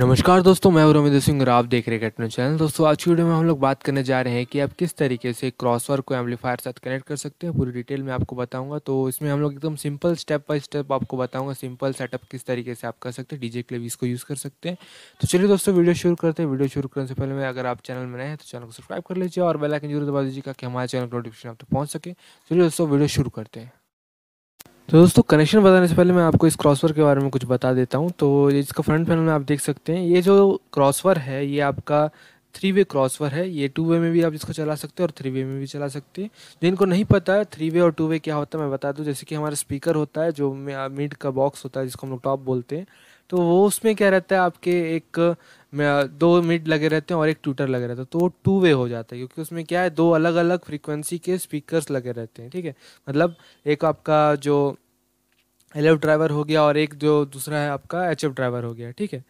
नमस्कार दोस्तों मैं रविंद्र सिंह और आप देख रहे हैं चैनल दोस्तों आज की वीडियो में हम लोग बात करने जा रहे हैं कि आप किस तरीके से क्रॉसवर को एम्पलीफायर साथ कनेक्ट कर सकते हैं पूरी डिटेल में आपको बताऊंगा तो इसमें हम लोग एकदम सिंपल स्टेप बाय स्टेप आपको बताऊंगा सिंपल सेटअप किस तरीके से आप कर सकते हैं डीजे भी इसको यूज़ कर सकते हैं तो चलिए दोस्तों वीडियो शुरू करते हैं वीडियो शुरू करने से पहले अगर आप चैनल में नए हैं तो चैनल को सब्सक्राइब कर लीजिए और बेलाइकन जरूर दबा दीजिएगा कि हमारे चैनल नोटिफिकेशन आप तक पहुँच सके चलिए दोस्तों वीडियो शुरू करते हैं तो दोस्तों कनेक्शन बताने से पहले मैं आपको इस क्रॉसवर के बारे में कुछ बता देता हूँ तो इसका फ्रंट पैनल में आप देख सकते हैं ये जो क्रॉसवर है ये आपका थ्री वे क्रॉसवर है ये टू वे में भी आप इसको चला सकते हैं और थ्री वे में भी चला सकते हैं जिनको नहीं पता है थ्री वे और टू वे क्या होता है मैं बता दूँ जैसे कि हमारा स्पीकर होता है जो मिड का बॉक्स होता है जिसको हम लोग टॉप बोलते हैं तो वो उसमें क्या रहता है आपके एक दो मिड लगे रहते हैं और एक ट्यूटर लगे रहता है तो वो टू वे हो जाता है क्योंकि उसमें क्या है दो अलग अलग फ्रीक्वेंसी के स्पीकर्स लगे रहते हैं ठीक है मतलब एक आपका जो एल ड्राइवर हो गया और एक जो दूसरा है आपका एच ड्राइवर हो गया ठीक है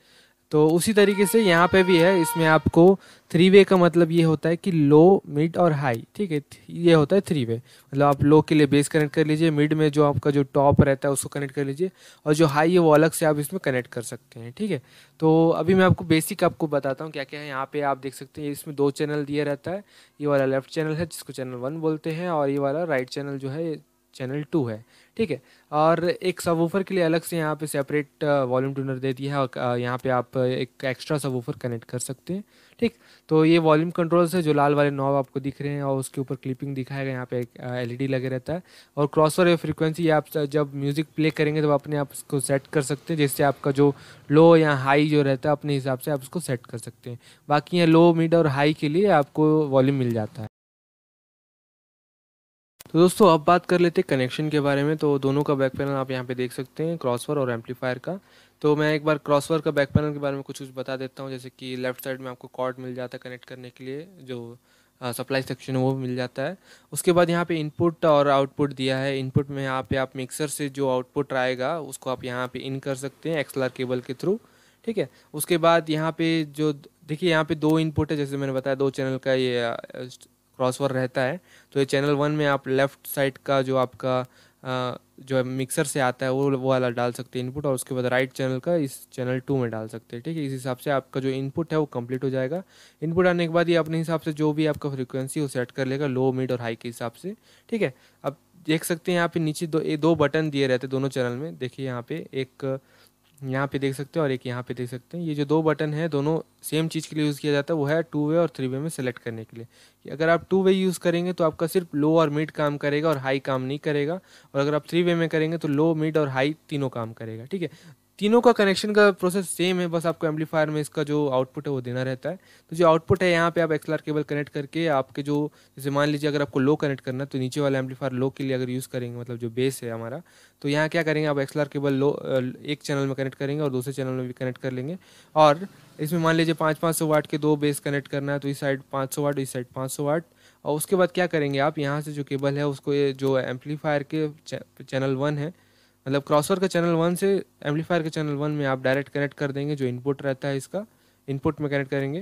तो उसी तरीके से यहाँ पे भी है इसमें आपको थ्री वे का मतलब ये होता है कि लो मिड और हाई ठीक है ये होता है थ्री वे मतलब आप लो के लिए बेस कनेक्ट कर लीजिए मिड में जो आपका जो टॉप रहता है उसको कनेक्ट कर लीजिए और जो हाई है वो अलग से आप इसमें कनेक्ट कर सकते हैं ठीक है तो अभी मैं आपको बेसिक आपको बताता हूँ क्या क्या है यहाँ पर आप देख सकते हैं इसमें दो चैनल दिया रहता है ये वाला लेफ्ट चैनल है जिसको चैनल वन बोलते हैं और ये वाला राइट चैनल जो है चैनल टू है ठीक है और एक सबवूफर के लिए अलग से यहाँ पे सेपरेट वॉल्यूम ट्यूनर दे दिया है और uh, यहाँ पे आप uh, एक एक्स्ट्रा सबवूफर कनेक्ट कर सकते हैं ठीक तो ये वॉल्यूम कंट्रोल्स है जो लाल वाले नॉब आपको दिख रहे हैं और उसके ऊपर क्लिपिंग दिखाया गया यहाँ पे एक एल uh, लगे रहता है और क्रॉस और फ्रिक्वेंसी आप जब म्यूज़िक प्ले करेंगे तो अपने आप उसको सेट कर सकते हैं जिससे आपका जो लो या हाई जो रहता है अपने हिसाब से आप उसको सेट कर सकते हैं बाकी यहाँ लो मिड और हाई के लिए आपको वॉल्यूम मिल जाता है तो दोस्तों अब बात कर लेते हैं कनेक्शन के बारे में तो दोनों का बैक पैनल आप यहाँ पे देख सकते हैं क्रॉसवर और एम्पलीफायर का तो मैं एक बार क्रॉसवर का बैक पैनल के बारे में कुछ कुछ बता देता हूँ जैसे कि लेफ्ट साइड में आपको कॉर्ड मिल जाता है कनेक्ट करने के लिए जो सप्लाई सेक्शन वो मिल जाता है उसके बाद यहाँ पे इनपुट और आउटपुट दिया है इनपुट में यहाँ पे आप मिक्सर से जो आउटपुट आएगा उसको आप यहाँ पे इन कर सकते हैं एक्सलर केबल के थ्रू ठीक है उसके बाद यहाँ पे जो देखिए यहाँ पे दो इनपुट है जैसे मैंने बताया दो चैनल का ये क्रॉसवर रहता है तो ये चैनल वन में आप लेफ़्ट साइड का जो आपका जो है मिक्सर से आता है वो वो वाला डाल सकते हैं इनपुट और उसके बाद राइट चैनल का इस चैनल टू में डाल सकते हैं ठीक है इस हिसाब से आपका जो इनपुट है वो कंप्लीट हो जाएगा इनपुट आने के बाद ये अपने हिसाब से जो भी आपका फ्रीक्वेंसी वो सेट कर लेगा लो मिड और हाई के हिसाब से ठीक है अब देख सकते हैं यहाँ पे नीचे दो ये दो बटन दिए रहते दोनों चैनल में देखिए यहाँ पे एक यहाँ पे देख सकते हो और एक यहाँ पे देख सकते हैं ये जो दो बटन है दोनों सेम चीज़ के लिए यूज़ किया जाता है वो है टू वे और थ्री वे में सेलेक्ट करने के लिए कि अगर आप टू वे यूज़ करेंगे तो आपका सिर्फ लो और मिड काम करेगा और हाई काम नहीं करेगा और अगर आप थ्री वे में करेंगे तो लो मिड और हाई तीनों काम करेगा ठीक है तीनों का कनेक्शन का प्रोसेस सेम है बस आपको एम्पलीफायर में इसका जो आउटपुट है वो देना रहता है तो जो आउटपुट है यहाँ पे आप एक्सलर केबल कनेक्ट करके आपके जो जैसे मान लीजिए अगर आपको लो कनेक्ट करना है तो नीचे वाला एम्पलीफायर लो के लिए अगर यूज़ करेंगे मतलब जो बेस है हमारा तो यहाँ क्या करेंगे आप एक्सलर केबल लो एक चैनल में कनेक्ट करेंगे और दूसरे चैनल में भी कनेक्ट कर लेंगे और इसमें मान लीजिए पाँच पाँच सौ वाट के दो बेस कनेक्ट करना है तो इस साइड पाँच सौ वाट इस साइड पाँच सौ वाट और उसके बाद क्या करेंगे आप यहाँ से जो केबल है उसको ये जो एम्पलीफायर के चैनल वन है मतलब क्रॉसवर का चैनल वन से एम्पलीफायर के चैनल वन में आप डायरेक्ट कनेक्ट कर देंगे जो इनपुट रहता है इसका इनपुट में कनेक्ट करेंगे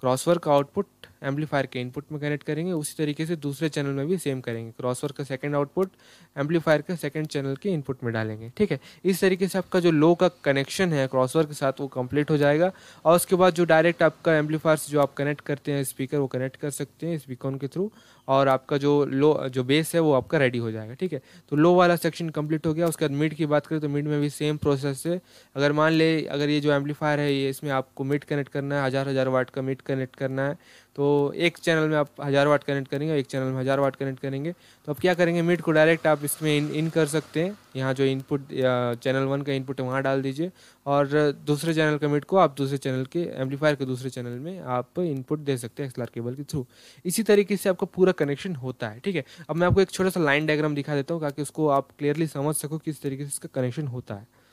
क्रॉसवर का आउटपुट एम्पलीफायर के इनपुट में कनेक्ट करेंगे उसी तरीके से दूसरे चैनल में भी सेम करेंगे क्रॉसवर का सेकंड आउटपुट एम्पलीफायर का सेकंड चैनल के इनपुट में डालेंगे ठीक है इस तरीके से आपका जो लो का कनेक्शन है क्रॉसवर के साथ वो कंप्लीट हो जाएगा और उसके बाद जो डायरेक्ट आपका एम्पलीफायर जो आप कनेक्ट करते हैं स्पीकर वो कनेक्ट कर सकते हैं स्पीकर के थ्रू और आपका जो लो जो बेस है वो आपका रेडी हो जाएगा ठीक है तो लो वाला सेक्शन कंप्लीट हो गया उसके बाद मिड की बात करें तो मिड में भी सेम प्रोसेस है अगर मान ले अगर ये जो एम्पलीफायर है ये इसमें आपको मिड कनेक्ट करना है हज़ार हज़ार वाट का मिड कनेक्ट करना है तो एक चैनल में आप हज़ार वाट कनेक्ट करेंगे एक चैनल में हज़ार वाट कनेक्ट करेंगे तो आप क्या करेंगे मिड को डायरेक्ट आप इसमें इन इन कर सकते हैं यहाँ जो इनपुट चैनल वन का इनपुट है वहाँ डाल दीजिए और दूसरे चैनल का मिड को आप दूसरे चैनल के एम्पलीफायर के दूसरे चैनल में आप इनपुट दे सकते हैं एक्सलार केबल के थ्रू इसी तरीके से आपका पूरा कनेक्शन होता है ठीक है अब मैं आपको एक छोटा सा लाइन डायग्राम दिखा देता हूँ ताकि उसको आप क्लियरली समझ सको किस तरीके से इसका कनेक्शन होता है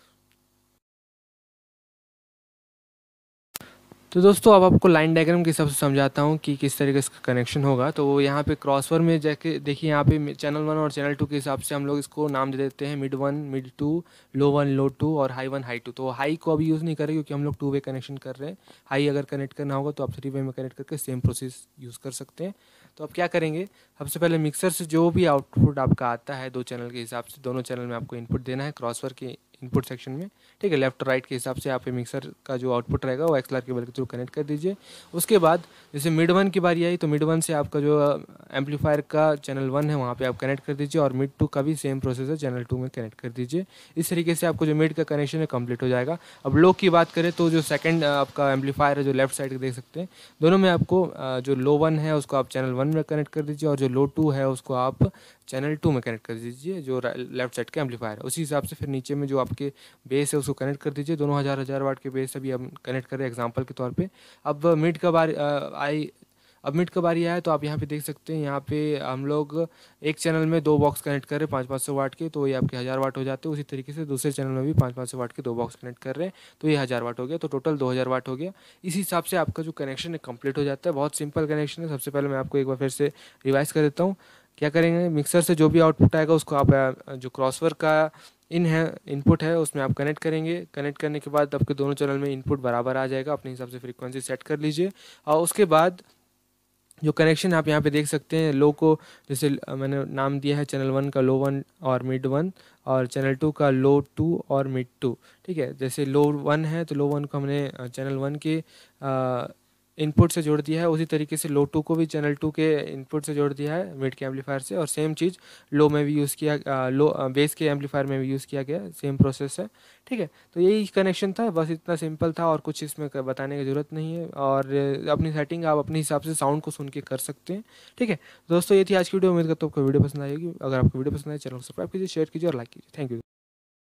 तो दोस्तों अब आपको लाइन डायग्राम के हिसाब से समझाता हूँ कि किस तरीके इसका कनेक्शन होगा तो यहाँ पे क्रॉसवर में जाके देखिए यहाँ पे चैनल वन और चैनल टू के हिसाब से हम लोग इसको नाम दे देते हैं mid one mid two low one low two और हाई वन हाई टू तो हाई को अभी यूज़ नहीं करें क्योंकि हम लोग टू वे कनेक्शन कर रहे हैं हाई अगर कनेक्ट करना होगा तो आप थ्री वे में कनेक्ट करके सेम प्रोसेस यूज़ कर सकते हैं तो आप क्या करेंगे सबसे पहले मिक्सर से जो भी आउटपुट आपका आता है दो चैनल के हिसाब से दोनों चैनल में आपको इनपुट देना है क्रॉसवर के इनपुट सेक्शन में ठीक है लेफ्ट राइट के हिसाब से आप मिक्सर का जो आउटपुट रहेगा वो एक्सलर केबल के थ्रू कनेक्ट कर दीजिए उसके बाद जैसे मिड वन की बारी आई तो मिड वन से आपका जो एम्पलीफायर uh, का चैनल वन है वहाँ पर आप कनेक्ट कर दीजिए और मिड टू का भी सेम प्रोसेस है चैनल टू में कनेक्ट कर दीजिए इस तरीके से आपको जो मिड का कनेक्शन है कम्प्लीट हो जाएगा अब लो की बात करें तो जो सेकेंड uh, आपका एम्पलीफायर है जो लेफ्ट साइड देख सकते हैं दोनों में आपको uh, जो लो वन है उसको आप चैनल वन में कनेक्ट कर दीजिए और जो लो टू है उसको आप चैनल टू में कनेक्ट कर दीजिए जो लेफ्ट साइड का एम्पलीफायर है उसी हिसाब से फिर नीचे में जो आप के बेस है उसको कनेक्ट कर दीजिए दोनों हज़ार हज़ार वाट के बेस अभी हम कनेक्ट कर रहे हैं एग्जाम्पल के तौर पर अब मिड का बार आई अब मिड कब आ रही है तो आप यहाँ पे देख सकते हैं यहाँ पे हम लोग एक चैनल में दो बॉक्स कनेक्ट कर रहे हैं पाँच पाँच सौ वाट के तो ये आपके हज़ार वाट हो जाते हैं उसी तरीके से दूसरे चैनल में भी पाँच पाँच सौ वाट के दो बॉक्स कनेक्ट कर रहे हैं तो ये हज़ार वाट हो गया तो टोटल दो हज़ार वाट हो गया इस हिसाब से आपका जो कनेक्शन है कम्प्लीट हो जाता है बहुत सिंपल कनेक्शन है सबसे पहले मैं आपको एक बार फिर से रिवाइज कर देता हूँ क्या करेंगे मिक्सर से जो भी आउटपुट आएगा उसको आप जो क्रॉसवर का इन है इनपुट है उसमें आप कनेक्ट करेंगे कनेक्ट करने के बाद आपके दोनों चैनल में इनपुट बराबर आ जाएगा अपने हिसाब से फ्रीक्वेंसी सेट कर लीजिए और उसके बाद जो कनेक्शन आप यहाँ पे देख सकते हैं लो को जैसे मैंने नाम दिया है चैनल वन का लो वन और मिड वन और चैनल टू का लो टू और मिड टू ठीक है जैसे लो वन है तो लो वन को हमने चैनल वन के इनपुट से जोड़ दिया है उसी तरीके से लो टू को भी चैनल टू के इनपुट से जोड़ दिया है मिड के एम्पलीफायर से और सेम चीज़ लो में भी यूज़ किया आ, लो बेस के एम्पलीफायर में भी यूज़ किया गया सेम प्रोसेस है ठीक है तो यही कनेक्शन था बस इतना सिंपल था और कुछ इसमें बताने की ज़रूरत नहीं है और अपनी सेटिंग आप अपने हिसाब से साउंड को सुन के कर सकते हैं ठीक है दोस्तों ये थी आज की वीडियो उम्मीद करता हूँ आपको वीडियो पसंद आएगी अगर आपको वीडियो पसंद आए चैनल को सब्सक्राइब कीजिए शेयर कीजिए और लाइक कीजिए थैंक यू